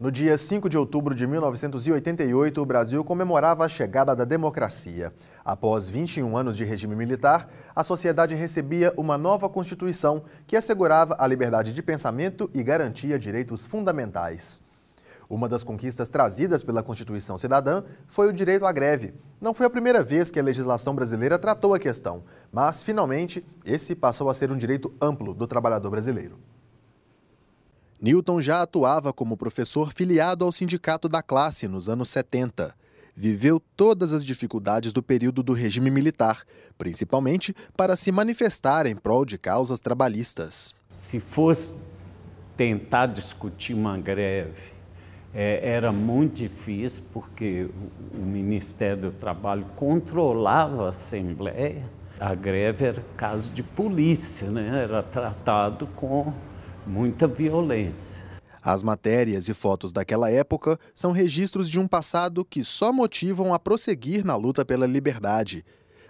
No dia 5 de outubro de 1988, o Brasil comemorava a chegada da democracia. Após 21 anos de regime militar, a sociedade recebia uma nova Constituição que assegurava a liberdade de pensamento e garantia direitos fundamentais. Uma das conquistas trazidas pela Constituição Cidadã foi o direito à greve. Não foi a primeira vez que a legislação brasileira tratou a questão, mas, finalmente, esse passou a ser um direito amplo do trabalhador brasileiro. Newton já atuava como professor filiado ao sindicato da classe nos anos 70. Viveu todas as dificuldades do período do regime militar, principalmente para se manifestar em prol de causas trabalhistas. Se fosse tentar discutir uma greve, é, era muito difícil, porque o Ministério do Trabalho controlava a Assembleia. A greve era caso de polícia, né? era tratado com muita violência. As matérias e fotos daquela época são registros de um passado que só motivam a prosseguir na luta pela liberdade.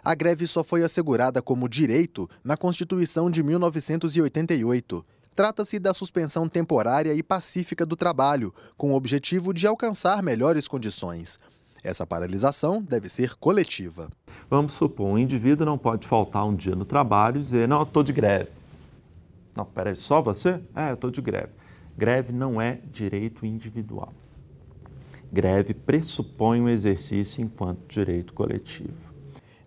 A greve só foi assegurada como direito na Constituição de 1988. Trata-se da suspensão temporária e pacífica do trabalho, com o objetivo de alcançar melhores condições. Essa paralisação deve ser coletiva. Vamos supor, um indivíduo não pode faltar um dia no trabalho e dizer, não, estou de greve. Não, peraí, só você? É, eu estou de greve. Greve não é direito individual. Greve pressupõe o um exercício enquanto direito coletivo.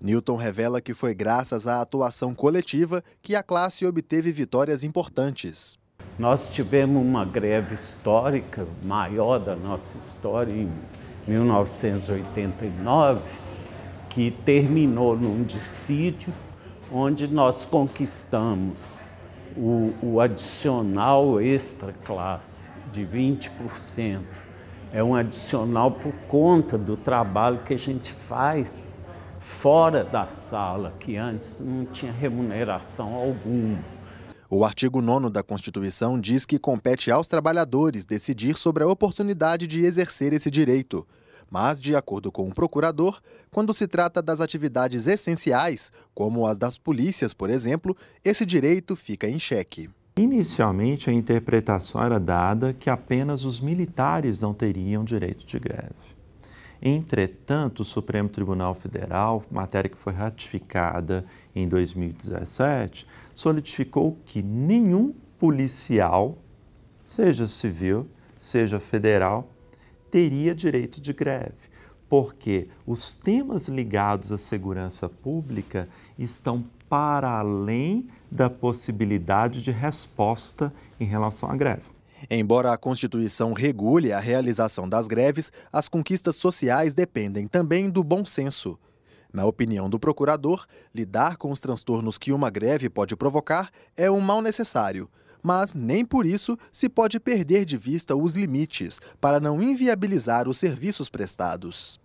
Newton revela que foi graças à atuação coletiva que a classe obteve vitórias importantes. Nós tivemos uma greve histórica, maior da nossa história, em 1989, que terminou num dissídio onde nós conquistamos o, o adicional extra classe de 20% é um adicional por conta do trabalho que a gente faz fora da sala, que antes não tinha remuneração alguma. O artigo 9 da Constituição diz que compete aos trabalhadores decidir sobre a oportunidade de exercer esse direito. Mas, de acordo com o procurador, quando se trata das atividades essenciais, como as das polícias, por exemplo, esse direito fica em xeque. Inicialmente, a interpretação era dada que apenas os militares não teriam direito de greve. Entretanto, o Supremo Tribunal Federal, matéria que foi ratificada em 2017, solidificou que nenhum policial, seja civil, seja federal, teria direito de greve, porque os temas ligados à segurança pública estão para além da possibilidade de resposta em relação à greve. Embora a Constituição regule a realização das greves, as conquistas sociais dependem também do bom senso. Na opinião do procurador, lidar com os transtornos que uma greve pode provocar é um mal necessário mas nem por isso se pode perder de vista os limites para não inviabilizar os serviços prestados.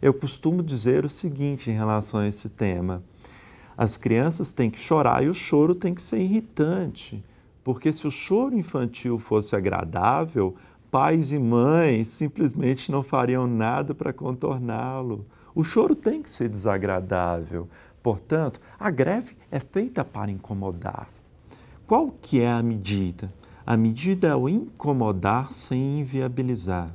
Eu costumo dizer o seguinte em relação a esse tema: as crianças têm que chorar e o choro tem que ser irritante, porque se o choro infantil fosse agradável, pais e mães simplesmente não fariam nada para contorná-lo. O choro tem que ser desagradável. Portanto, a greve é feita para incomodar. Qual que é a medida? A medida é o incomodar sem inviabilizar.